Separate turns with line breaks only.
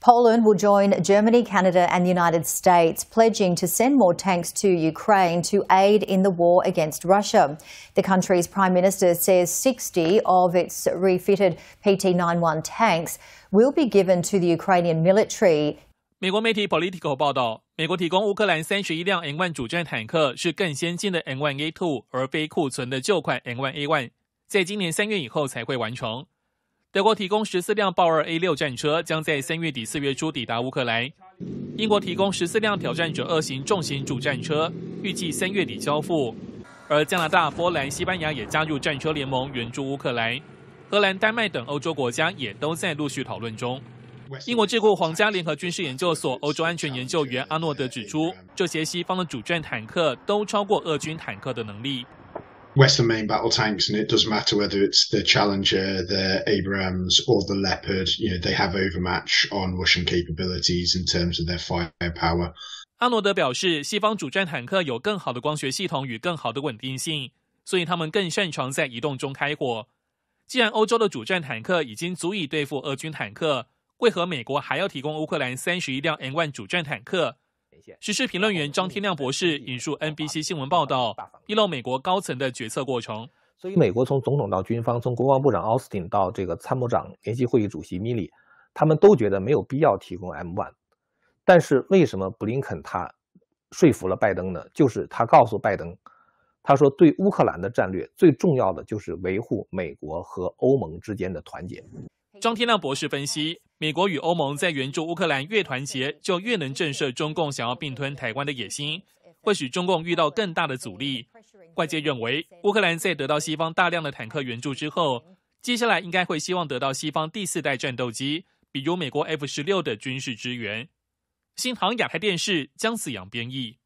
Poland will join Germany, Canada, and the United States, pledging to send more tanks to Ukraine to aid in the war against Russia. The country's Prime Minister says 60 of its refitted PT 91 tanks will be given to the Ukrainian military.
美国媒体 Politico 报道，美国提供乌克兰三十一辆 N1 主战坦克是更先进的 N1A2，而非库存的旧款 N1A1，在今年三月以后才会完成。德国提供十四辆豹二 A 六战车，将在三月底四月初抵达乌克兰。英国提供十四辆挑战者二型重型主战车，预计三月底交付。而加拿大、波兰、西班牙也加入战车联盟，援助乌克兰。荷兰、丹麦等欧洲国家也都在陆续讨论中。英国智库皇家联合军事研究所欧洲安全研究员阿诺德指出，这些西方的主战坦克都超过俄军坦克的能力。Western main battle tanks, and it d o e s matter whether it's the Challenger, the Abrams, or the Leopard. You know, they have overmatch on Russian capabilities in terms of their firepower. 阿诺德表示，西方主战坦克有更好的光学系统与更好的稳定性，所以他们更擅长在移动中开火。既然欧洲的主战坦克已经足以对付俄军坦克，为何美国还要提供乌克兰三十一辆 n 1主战坦克？时事评论员张天亮博士引述 NBC 新闻报道，披露美国高层的决策过程。
所以，美国从总统到军方，从国防部长奥斯汀到这个参谋长联席会议主席米里，他们都觉得没有必要提供 M1。但是，为什么布林肯他说服了拜登呢？就是他告诉拜登，他说对乌克兰的战略最重要的就是维护美国和欧盟之间的团结。
张天亮博士分析。美国与欧盟在援助乌克兰越团结，就越能震慑中共想要并吞台湾的野心，会使中共遇到更大的阻力。外界认为，乌克兰在得到西方大量的坦克援助之后，接下来应该会希望得到西方第四代战斗机，比如美国 F 十六的军事支援。新唐亚太电视
姜子阳编译。